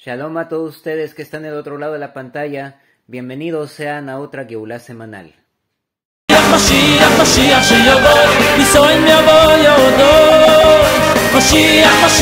Shalom a todos ustedes que están del otro lado de la pantalla. Bienvenidos sean a otra Geulá semanal. Oh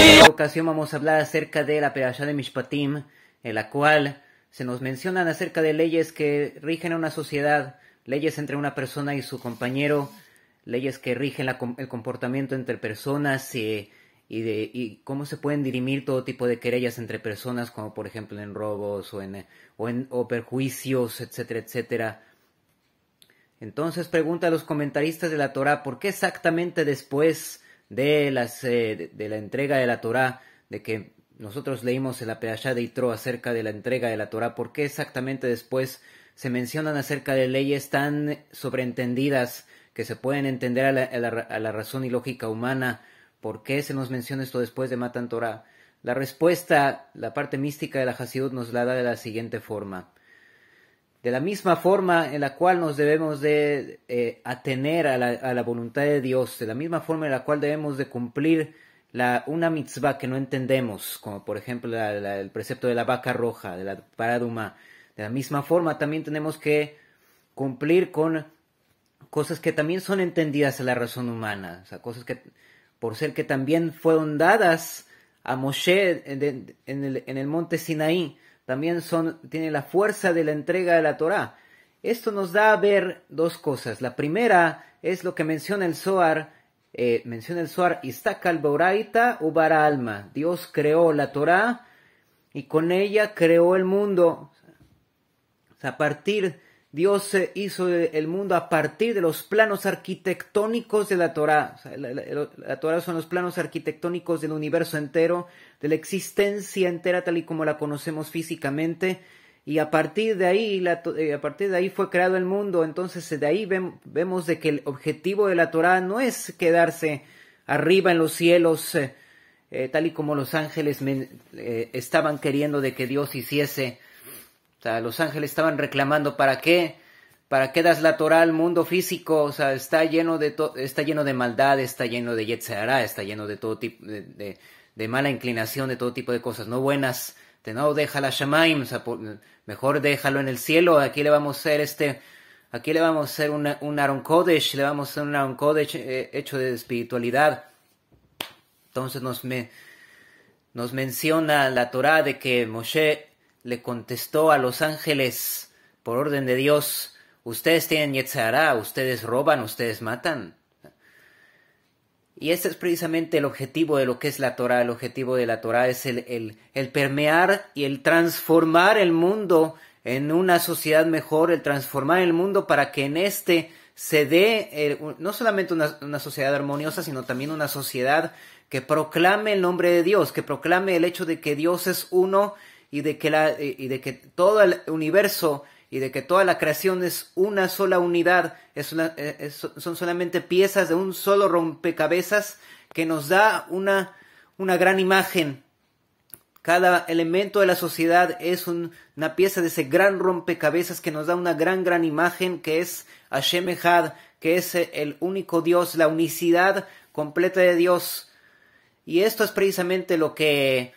en esta ocasión vamos a hablar acerca de la Perashá de Mishpatim, en la cual se nos mencionan acerca de leyes que rigen a una sociedad, leyes entre una persona y su compañero, leyes que rigen el comportamiento entre personas, y eh, y de y cómo se pueden dirimir todo tipo de querellas entre personas, como por ejemplo en robos o en, eh, o perjuicios, etcétera, etcétera. Entonces pregunta a los comentaristas de la Torá, ¿por qué exactamente después de, las, eh, de, la entrega de la Torá, de que nosotros leímos en la de Itro acerca de la entrega de la Torá, por qué exactamente después se mencionan acerca de leyes tan sobreentendidas que se pueden entender a la razón y lógica humana ¿Por qué se nos menciona esto después de Matan Torah? La respuesta, la parte mística de la Hasidut nos la da de la siguiente forma. De la misma forma en la cual nos debemos de eh, atener a la, voluntad de Dios, de la misma forma en la cual debemos de cumplir la, una mitzvah que no entendemos, como por ejemplo el precepto de la vaca roja, de la paraduma. De la misma forma también tenemos que cumplir con cosas que también son entendidas en la razón humana, o sea, cosas que por ser que también fueron dadas a Moshe en el, monte Sinaí, también son, tiene la fuerza de la entrega de la Torá. Esto nos da a ver dos cosas. La primera es lo que menciona el Zohar, eh, menciona el Zohar, Boraita Ubar Alma. Dios creó la Torá y con ella creó el mundo. O sea, a partir Dios hizo el mundo a partir de los planos arquitectónicos de la Torah. la, Torah son los planos arquitectónicos del universo entero, de la existencia entera tal y como la conocemos físicamente. Y a partir de ahí, eh, a partir de ahí fue creado el mundo. Entonces de ahí vemos de que el objetivo de la Torah no es quedarse arriba en los cielos, eh, eh, tal y como los ángeles estaban queriendo de que Dios hiciese o sea, los ángeles estaban reclamando, ¿para qué? ¿Para qué das la Torah al mundo físico? O sea, está lleno de, está lleno de maldad, está lleno de yetzerá, está lleno de todo tipo de, mala inclinación, de todo tipo de cosas no buenas. De no, déjala Shamaim, o sea, mejor déjalo en el cielo. Aquí le vamos a hacer este, aquí le vamos a hacer un Aaron Kodesh, le vamos a hacer un Aaron Kodesh eh, hecho de espiritualidad. Entonces nos, me, nos menciona la Torah de que Moshe le contestó a los ángeles, por orden de Dios, ustedes tienen Yetzará, ustedes roban, ustedes matan. Y este es precisamente el objetivo de lo que es la Torah. El objetivo de la Torah es el, el, el permear y el transformar el mundo en una sociedad mejor, el transformar el mundo para que en este se dé eh, no solamente una, una, sociedad armoniosa, sino también una sociedad que proclame el nombre de Dios, que proclame el hecho de que Dios es uno y de que, la, eh, y de que todo el universo y de que toda la creación es una sola unidad, eh, es son solamente piezas de un solo rompecabezas que nos da una, una gran imagen. Cada elemento de la sociedad es una pieza de ese gran rompecabezas que nos da una gran, gran imagen que es Hashem que es el único Dios, la unicidad completa de Dios. Y esto es precisamente lo que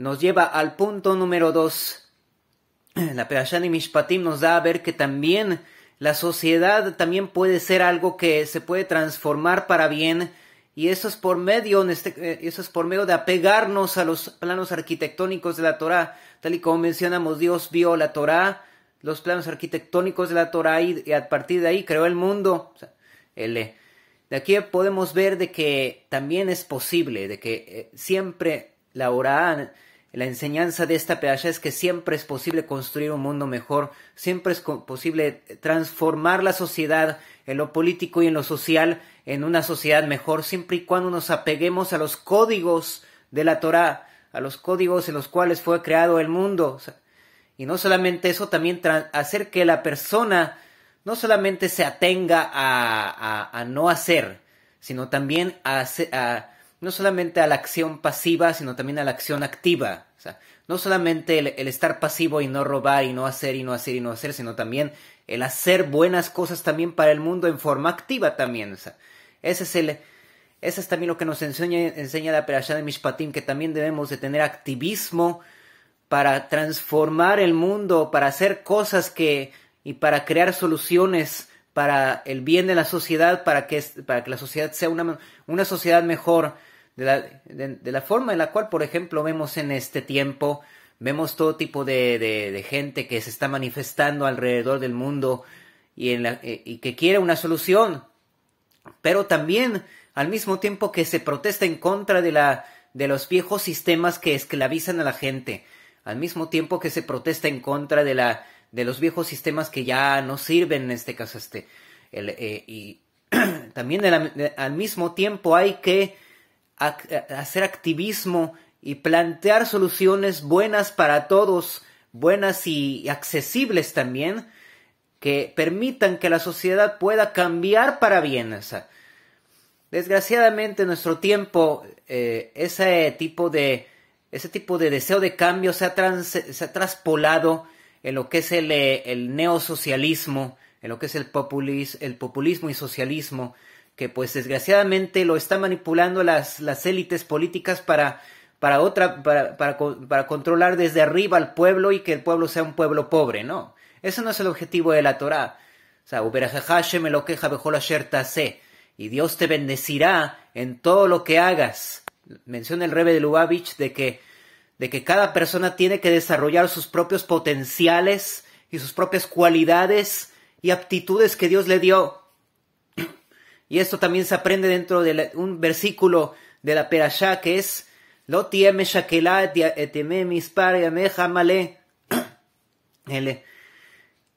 nos lleva al punto número dos. La y Mishpatim nos da a ver que también la sociedad también puede ser algo que se puede transformar para bien y eso es por medio, este, eh, eso es por medio de apegarnos a los planos arquitectónicos de la Torá, tal y como mencionamos, Dios vio la Torá, los planos arquitectónicos de la Torá y, a partir de ahí creó el mundo. Eh, de aquí podemos ver de que también es posible, de que eh, siempre la Orán la enseñanza de esta pedacha es que siempre es posible construir un mundo mejor, siempre es posible transformar la sociedad en lo político y en lo social en una sociedad mejor, siempre y cuando nos apeguemos a los códigos de la Torá, a los códigos en los cuales fue creado el mundo. y no solamente eso, también hacer que la persona no solamente se atenga a, no hacer, sino también a, a no solamente a la acción pasiva, sino también a la acción activa. O sea, no solamente el, estar pasivo y no robar y no hacer y no hacer y no hacer, sino también el hacer buenas cosas también para el mundo en forma activa también. O sea, ese es el... Ese es también lo que nos enseña, enseña la Perashá de Mishpatim, que también debemos de tener activismo para transformar el mundo, para hacer cosas que... y para crear soluciones para el bien de la sociedad, para que, para que la sociedad sea una, una sociedad mejor, de la, de, la forma en la cual, por ejemplo, vemos en este tiempo, vemos todo tipo de, de gente que se está manifestando alrededor del mundo y, en la, eh, y que quiere una solución, pero también al mismo tiempo que se protesta en contra de, la, de los viejos sistemas que esclavizan a la gente, al mismo tiempo que se protesta en contra de, la, de los viejos sistemas que ya no sirven en este caso este, eh, y también al mismo tiempo hay que hacer activismo y plantear soluciones buenas para todos, buenas y accesibles también, que permitan que la sociedad pueda cambiar para bien. desgraciadamente en nuestro tiempo eh, ese, tipo de, ese tipo de deseo de cambio se ha, traspolado en lo que es el, neosocialismo, en lo que es el, el populismo y socialismo, que pues desgraciadamente lo están manipulando las, las élites políticas para, para, otra, para, controlar desde arriba al pueblo y que el pueblo sea un pueblo pobre, ¿no? Eso no es el objetivo de la Torah. O sea, me lo queja y Dios te bendecirá en todo lo que hagas. Menciona el Rebe de Lubavitch de que, de que cada persona tiene que desarrollar sus propios potenciales y sus propias cualidades y aptitudes que Dios le dio. Y esto también se aprende dentro de un versículo de la Perashá que es Lo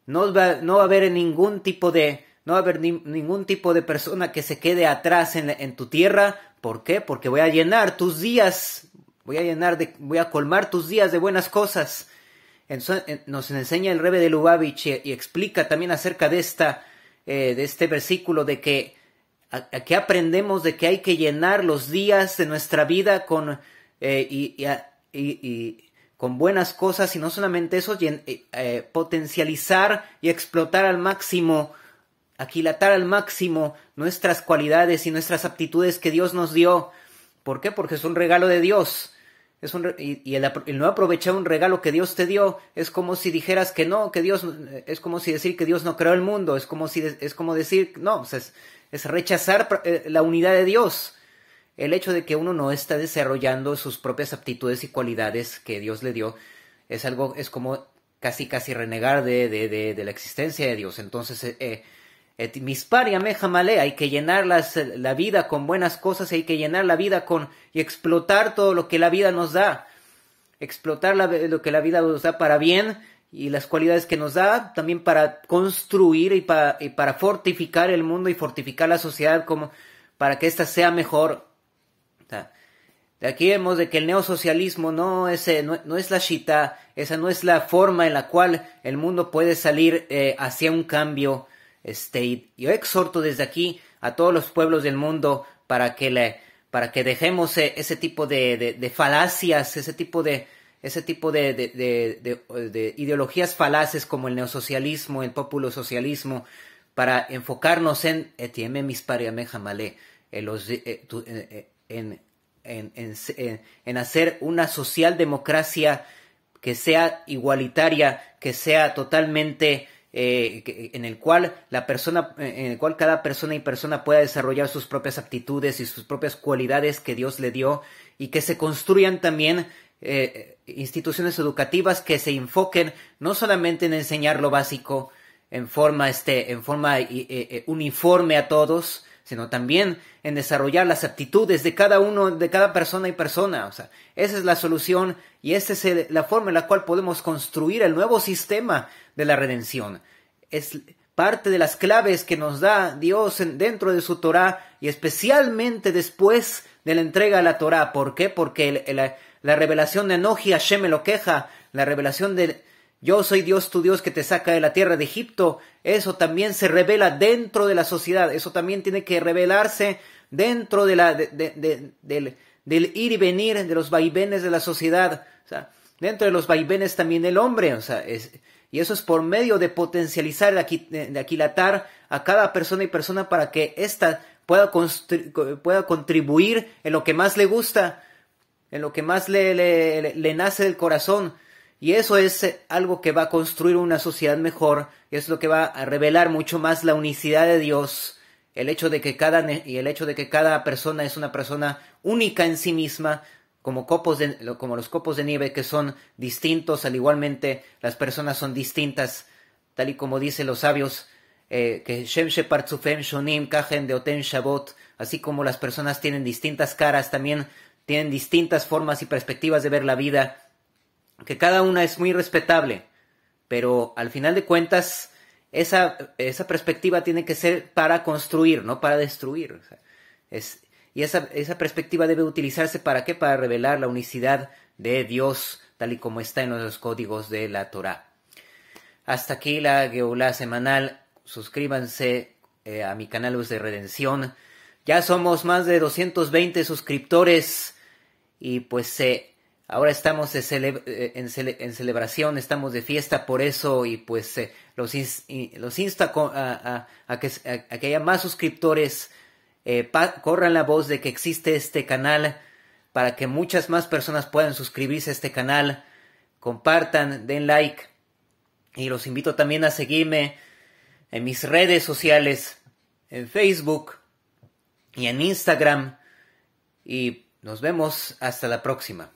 No va, no va a haber ningún tipo de no va a haber ningún tipo de persona que se quede atrás en, tu tierra. ¿Por qué? Porque voy a llenar tus días, voy a llenar, de, voy a colmar tus días de buenas cosas. nos enseña el Rebe de Lubavitch y, explica también acerca de esta, eh, de este versículo de que Aquí aprendemos de que hay que llenar los días de nuestra vida con, eh, con buenas cosas y no solamente eso, eh, eh, potencializar y explotar al máximo, aquilatar al máximo nuestras cualidades y nuestras aptitudes que Dios nos dio. ¿Por qué? Porque es un regalo de Dios. y, el, no aprovechar un regalo que Dios te dio es como si dijeras que no, que Dios, es como si decir que Dios no creó el mundo, es como si, es como decir, no, o es rechazar eh, la unidad de Dios, el hecho de que uno no está desarrollando sus propias aptitudes y cualidades que Dios le dio, es algo, es como casi casi renegar de, de, de, la existencia de Dios. Entonces, eh, y eh, misparia hay que llenar eh, la vida con buenas cosas, hay que llenar la vida con y explotar todo lo que la vida nos da, explotar lo que la vida nos da para bien, y las cualidades que nos da también para construir y para, fortificar el mundo y fortificar la sociedad como para que ésta sea mejor. de aquí vemos de que el neosocialismo no es, eh, no, es la chita, esa no es la forma en la cual el mundo puede salir eh, hacia un cambio. Este, y yo exhorto desde aquí a todos los pueblos del mundo para que, le, para que dejemos eh, ese tipo de falacias, ese tipo de, ese tipo de, ideologías falaces como el neosocialismo, el populosocialismo, para enfocarnos en en, en, hacer una socialdemocracia que sea igualitaria, que sea totalmente eh, en el cual la persona, eh, en el cual cada persona y persona pueda desarrollar sus propias aptitudes y sus propias cualidades que Dios le dio y que se construyan también eh, instituciones educativas que se enfoquen no solamente en enseñar lo básico en forma, este, en forma eh, eh, uniforme a todos, sino también en desarrollar las aptitudes de cada uno, de cada persona y persona. O sea, esa es la solución y esa es la forma en la cual podemos construir el nuevo sistema de la redención. Es parte de las claves que nos da Dios dentro de su Torah y especialmente después de la entrega a la Torá. ¿Por qué? Porque la, revelación de Enoji Hashem me lo queja, la revelación de yo soy Dios tu Dios que te saca de la tierra de Egipto, eso también se revela dentro de la sociedad, eso también tiene que revelarse dentro de la, del, ir y venir, de los vaivenes de la sociedad, dentro de los vaivenes también el hombre, o sea, y eso es por medio de potencializar, de, aquilatar a cada persona y persona para que esta pueda, contribuir en lo que más le gusta, en lo que más le, le, nace del corazón. Y eso es eh, algo que va a construir una sociedad mejor, y es lo que va a revelar mucho más la unicidad de Dios, el hecho de que cada, y el hecho de que cada persona es una persona única en sí misma, como, copos como los copos de nieve que son distintos, al igualmente las personas son distintas, tal y como dicen los sabios, eh, que Shem Shonim de Oten Shabot, así como las personas tienen distintas caras, también tienen distintas formas y perspectivas de ver la vida, que cada una es muy respetable, pero al final de cuentas esa, perspectiva tiene que ser para construir, no para destruir. y esa, esa perspectiva debe utilizarse para qué? Para revelar la unicidad de Dios tal y como está en los códigos de la Torah. Hasta aquí la Geulá semanal suscríbanse eh, a mi canal de Redención. Ya somos más de 220 suscriptores y pues se eh, ahora estamos eh, en, celebración, estamos de fiesta por eso y pues los, los insta a, que, a, que, haya más suscriptores. corran la voz de que existe este canal para que muchas más personas puedan suscribirse a este canal. Compartan, den like y los invito también a seguirme en mis redes sociales, en Facebook y en Instagram. Y nos vemos hasta la próxima.